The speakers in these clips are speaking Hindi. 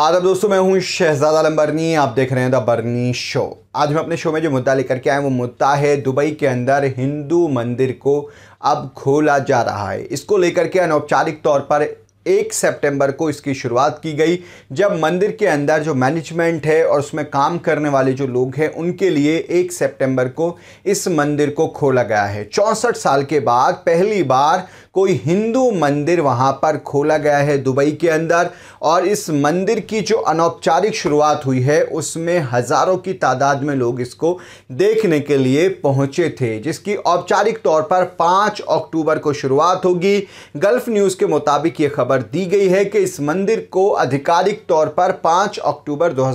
आदम दोस्तों मैं हूं शहजाद आलम बर्नी आप देख रहे हैं द बर्नी शो आज मैं अपने शो में जो मुद्दा लेकर के आया वो मुद्दा है दुबई के अंदर हिंदू मंदिर को अब खोला जा रहा है इसको लेकर के अनौपचारिक तौर पर एक सितंबर को इसकी शुरुआत की गई जब मंदिर के अंदर जो मैनेजमेंट है और उसमें काम करने वाले जो लोग हैं उनके लिए एक सितंबर को इस मंदिर को खोला गया है चौंसठ साल के बाद पहली बार कोई हिंदू मंदिर वहाँ पर खोला गया है दुबई के अंदर और इस मंदिर की जो अनौपचारिक शुरुआत हुई है उसमें हज़ारों की तादाद में लोग इसको देखने के लिए पहुँचे थे जिसकी औपचारिक तौर पर पाँच अक्टूबर को शुरुआत होगी गल्फ न्यूज़ के मुताबिक ये खबर दी गई है कि इस मंदिर को आधिकारिक तौर पर पाँच अक्टूबर दो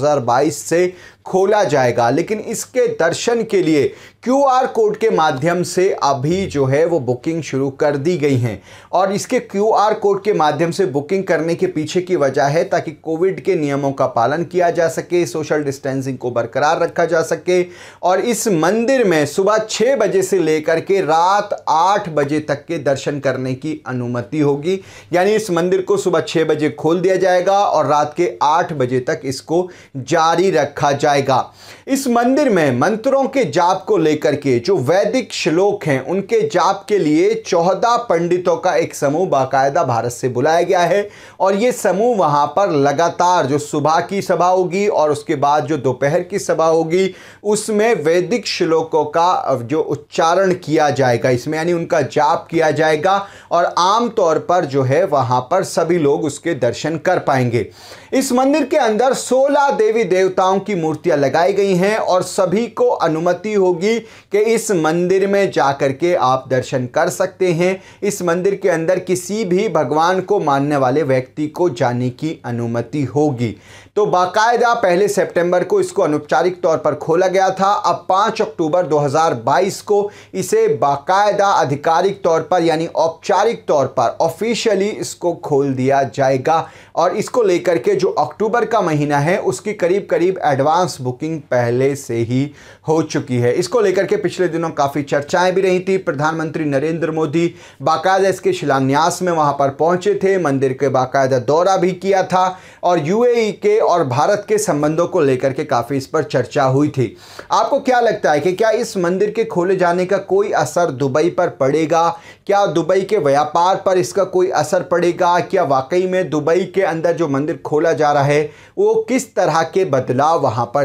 से खोला जाएगा लेकिन इसके दर्शन के लिए क्यूआर कोड के माध्यम से अभी जो है वो बुकिंग शुरू कर दी गई हैं और इसके क्यूआर कोड के माध्यम से बुकिंग करने के पीछे की वजह है ताकि कोविड के नियमों का पालन किया जा सके सोशल डिस्टेंसिंग को बरकरार रखा जा सके और इस मंदिर में सुबह छः बजे से लेकर के रात आठ बजे तक के दर्शन करने की अनुमति होगी यानी इस मंदिर को सुबह छः बजे खोल दिया जाएगा और रात के आठ बजे तक इसको जारी रखा जाए जाएगा इस मंदिर में मंत्रों के जाप को लेकर के जो वैदिक श्लोक हैं उनके जाप के लिए चौदह पंडितों का एक समूह बाकायदा भारत से बुलाया गया है और ये समूह वहाँ पर लगातार जो सुबह की सभा होगी और उसके बाद जो दोपहर की सभा होगी उसमें वैदिक श्लोकों का जो उच्चारण किया जाएगा इसमें यानी उनका जाप किया जाएगा और आमतौर पर जो है वहाँ पर सभी लोग उसके दर्शन कर पाएंगे इस मंदिर के अंदर सोलह देवी देवताओं की मूर्ति नियुक्तियां लगाई गई हैं और सभी को अनुमति होगी कि इस मंदिर में जा कर के आप दर्शन कर सकते हैं इस मंदिर के अंदर किसी भी भगवान को मानने वाले व्यक्ति को जाने की अनुमति होगी तो बाकायदा पहले सितंबर को इसको अनौपचारिक तौर पर खोला गया था अब 5 अक्टूबर 2022 को इसे बाकायदा आधिकारिक तौर पर यानी औपचारिक तौर पर ऑफिशियली इसको खोल दिया जाएगा और इसको लेकर के जो अक्टूबर का महीना है उसकी करीब करीब एडवांस एडवांस बुकिंग पहले से ही हो चुकी है इसको लेकर के पिछले दिनों काफ़ी चर्चाएं भी रही थी प्रधानमंत्री नरेंद्र मोदी बाकायदा इसके शिलान्यास में वहां पर पहुंचे थे मंदिर के बाकायदा दौरा भी किया था और यूएई के और भारत के संबंधों को लेकर के काफ़ी इस पर चर्चा हुई थी आपको क्या लगता है कि क्या इस मंदिर के खोले जाने का कोई असर दुबई पर पड़ेगा क्या दुबई के व्यापार पर इसका कोई असर पड़ेगा क्या वाकई में दुबई के अंदर जो मंदिर खोला जा रहा है वो किस तरह के बदलाव वहाँ पर